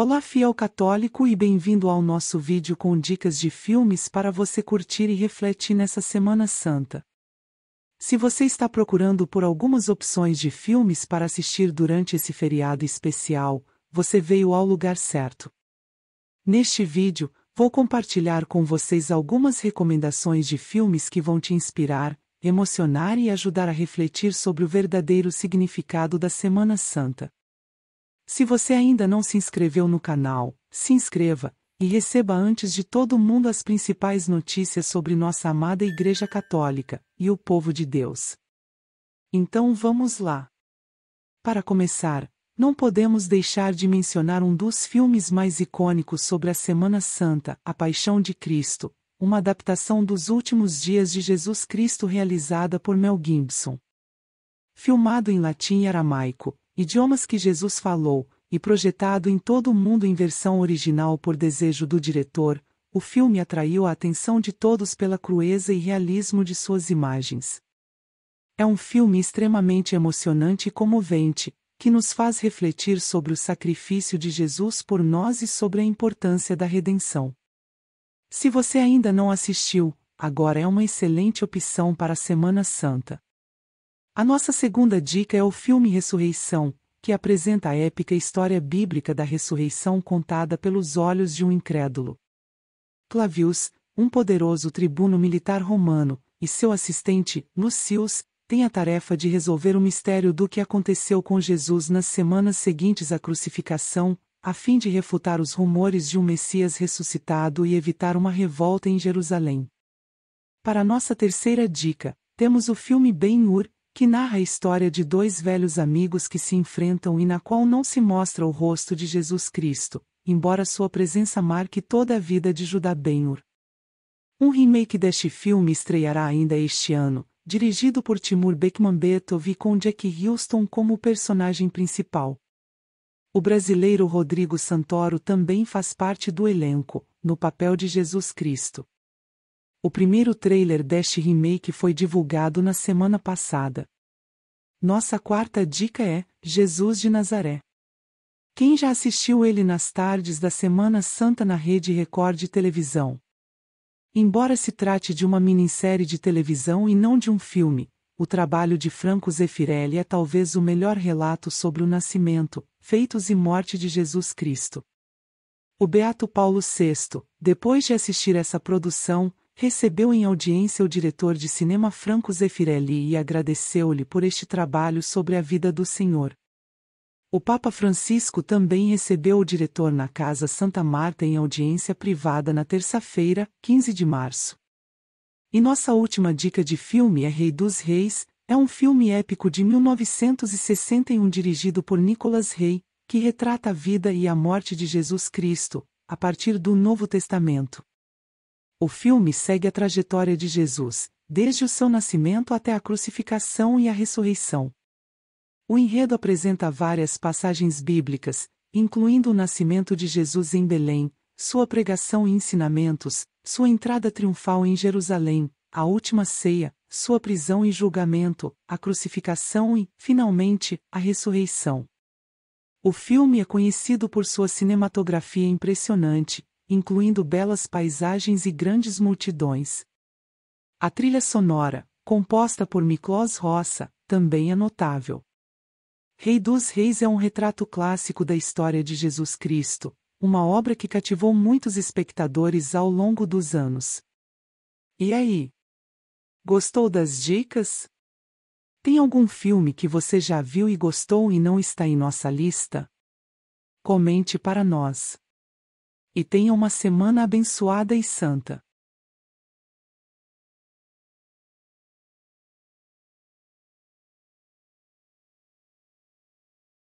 Olá fiel católico e bem-vindo ao nosso vídeo com dicas de filmes para você curtir e refletir nessa Semana Santa. Se você está procurando por algumas opções de filmes para assistir durante esse feriado especial, você veio ao lugar certo. Neste vídeo, vou compartilhar com vocês algumas recomendações de filmes que vão te inspirar, emocionar e ajudar a refletir sobre o verdadeiro significado da Semana Santa. Se você ainda não se inscreveu no canal, se inscreva e receba antes de todo mundo as principais notícias sobre nossa amada Igreja Católica e o povo de Deus. Então vamos lá. Para começar, não podemos deixar de mencionar um dos filmes mais icônicos sobre a Semana Santa, A Paixão de Cristo, uma adaptação dos últimos dias de Jesus Cristo realizada por Mel Gibson. Filmado em latim e aramaico, idiomas que Jesus falou, e projetado em todo o mundo em versão original por desejo do diretor, o filme atraiu a atenção de todos pela crueza e realismo de suas imagens. É um filme extremamente emocionante e comovente, que nos faz refletir sobre o sacrifício de Jesus por nós e sobre a importância da redenção. Se você ainda não assistiu, agora é uma excelente opção para a Semana Santa. A nossa segunda dica é o filme Ressurreição, que apresenta a épica história bíblica da ressurreição contada pelos olhos de um incrédulo. Clavius, um poderoso tribuno militar romano, e seu assistente, Lucius, têm a tarefa de resolver o mistério do que aconteceu com Jesus nas semanas seguintes à crucificação, a fim de refutar os rumores de um Messias ressuscitado e evitar uma revolta em Jerusalém. Para nossa terceira dica, temos o filme Ben-Hur, que narra a história de dois velhos amigos que se enfrentam e na qual não se mostra o rosto de Jesus Cristo, embora sua presença marque toda a vida de Judá Benhur. Um remake deste filme estreará ainda este ano, dirigido por Timur Bekmambetov e com Jack Houston como personagem principal. O brasileiro Rodrigo Santoro também faz parte do elenco, no papel de Jesus Cristo. O primeiro trailer deste remake foi divulgado na semana passada. Nossa quarta dica é Jesus de Nazaré. Quem já assistiu ele nas tardes da Semana Santa na Rede Record de televisão? Embora se trate de uma minissérie de televisão e não de um filme, o trabalho de Franco Zeffirelli é talvez o melhor relato sobre o nascimento, feitos e morte de Jesus Cristo. O Beato Paulo VI, depois de assistir essa produção, recebeu em audiência o diretor de cinema Franco Zeffirelli e agradeceu-lhe por este trabalho sobre a vida do senhor. O Papa Francisco também recebeu o diretor na Casa Santa Marta em audiência privada na terça-feira, 15 de março. E nossa última dica de filme é Rei dos Reis, é um filme épico de 1961 dirigido por Nicolas Rey, que retrata a vida e a morte de Jesus Cristo, a partir do Novo Testamento. O filme segue a trajetória de Jesus, desde o seu nascimento até a crucificação e a ressurreição. O enredo apresenta várias passagens bíblicas, incluindo o nascimento de Jesus em Belém, sua pregação e ensinamentos, sua entrada triunfal em Jerusalém, a última ceia, sua prisão e julgamento, a crucificação e, finalmente, a ressurreição. O filme é conhecido por sua cinematografia impressionante, incluindo belas paisagens e grandes multidões. A trilha sonora, composta por Miklos Roça, também é notável. Rei dos Reis é um retrato clássico da história de Jesus Cristo, uma obra que cativou muitos espectadores ao longo dos anos. E aí? Gostou das dicas? Tem algum filme que você já viu e gostou e não está em nossa lista? Comente para nós e tenha uma semana abençoada e santa.